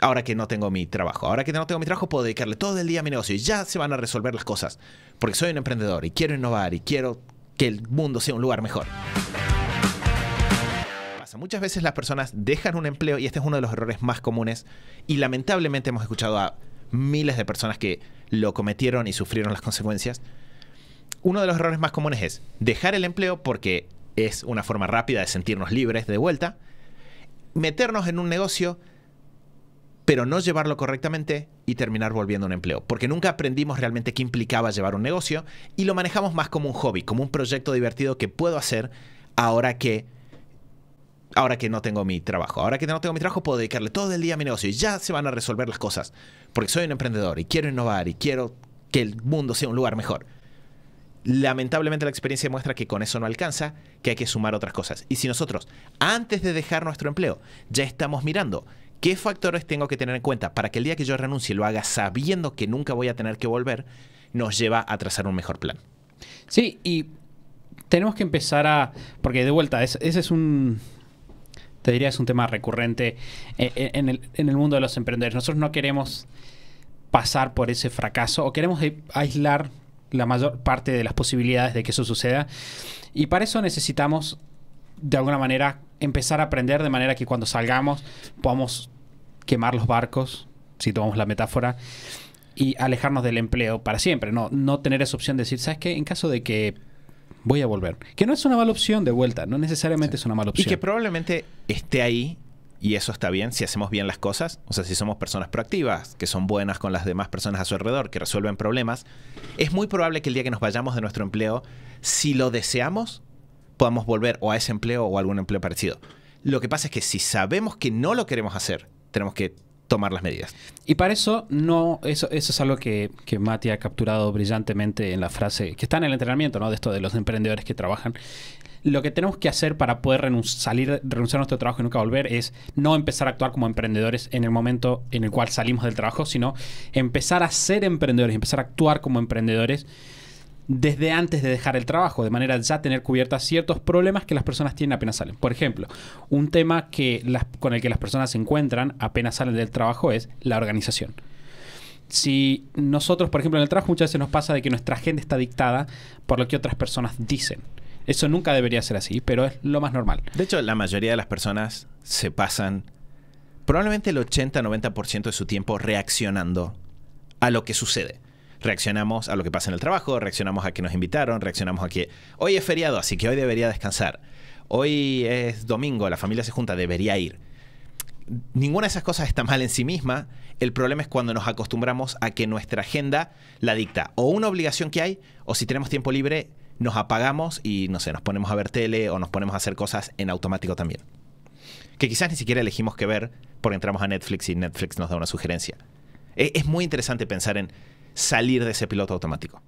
ahora que no tengo mi trabajo, ahora que no tengo mi trabajo puedo dedicarle todo el día a mi negocio y ya se van a resolver las cosas, porque soy un emprendedor y quiero innovar y quiero que el mundo sea un lugar mejor. Muchas veces las personas dejan un empleo y este es uno de los errores más comunes y lamentablemente hemos escuchado a miles de personas que lo cometieron y sufrieron las consecuencias. Uno de los errores más comunes es dejar el empleo porque es una forma rápida de sentirnos libres de vuelta, meternos en un negocio pero no llevarlo correctamente y terminar volviendo a un empleo. Porque nunca aprendimos realmente qué implicaba llevar un negocio y lo manejamos más como un hobby, como un proyecto divertido que puedo hacer ahora que ahora que no tengo mi trabajo. Ahora que no tengo mi trabajo, puedo dedicarle todo el día a mi negocio y ya se van a resolver las cosas. Porque soy un emprendedor y quiero innovar y quiero que el mundo sea un lugar mejor. Lamentablemente la experiencia muestra que con eso no alcanza, que hay que sumar otras cosas. Y si nosotros, antes de dejar nuestro empleo, ya estamos mirando ¿Qué factores tengo que tener en cuenta para que el día que yo renuncie lo haga sabiendo que nunca voy a tener que volver? Nos lleva a trazar un mejor plan. Sí, y tenemos que empezar a. Porque de vuelta, ese es un. Te diría, es un tema recurrente eh, eh, en el, en el mundo de los emprendedores. Nosotros no queremos pasar por ese fracaso o queremos eh, aislar la mayor parte de las posibilidades de que eso suceda. Y para eso necesitamos de alguna manera empezar a aprender de manera que cuando salgamos podamos quemar los barcos, si tomamos la metáfora, y alejarnos del empleo para siempre, no, no tener esa opción de decir, ¿sabes qué? En caso de que voy a volver, que no es una mala opción de vuelta, no necesariamente es una mala opción. Y que probablemente esté ahí y eso está bien si hacemos bien las cosas, o sea, si somos personas proactivas, que son buenas con las demás personas a su alrededor, que resuelven problemas, es muy probable que el día que nos vayamos de nuestro empleo, si lo deseamos, podamos volver o a ese empleo o a algún empleo parecido. Lo que pasa es que si sabemos que no lo queremos hacer, tenemos que tomar las medidas. Y para eso, eso, es algo que, Mati ha capturado brillantemente en la frase que está en el entrenamiento, ¿no? De esto de los emprendedores que trabajan. Lo que tenemos que hacer para poder salir, renunciar a nuestro trabajo y nunca volver es no empezar a actuar como emprendedores en el momento en el cual salimos del trabajo, sino empezar a ser emprendedores, empezar a actuar como emprendedores desde antes de dejar el trabajo, de manera ya tener cubiertas ciertos problemas que las personas tienen apenas salen. Por ejemplo, un tema que con el que las personas se encuentran apenas salen del trabajo es la organización si nosotros, por ejemplo, en el trabajo muchas veces nos pasa de que nuestra agenda está dictada por lo que otras personas dicen. Eso nunca debería ser así, pero es lo más normal. De hecho, la mayoría de las personas se pasan probablemente el 80-90% de su tiempo reaccionando a lo que sucede reaccionamos a lo que pasa en el trabajo, reaccionamos a que nos invitaron, reaccionamos a que hoy es feriado, así que hoy debería descansar. Hoy es domingo, la familia se junta, debería ir. Ninguna de esas cosas está mal en sí misma. El problema es cuando nos acostumbramos a que nuestra agenda la dicta o una obligación que hay, o si tenemos tiempo libre, nos apagamos y no sé, nos ponemos a ver tele o nos ponemos a hacer cosas en automático también. Que quizás ni siquiera elegimos qué ver porque entramos a Netflix y Netflix nos da una sugerencia. E, es, muy interesante pensar en salir de ese piloto automático.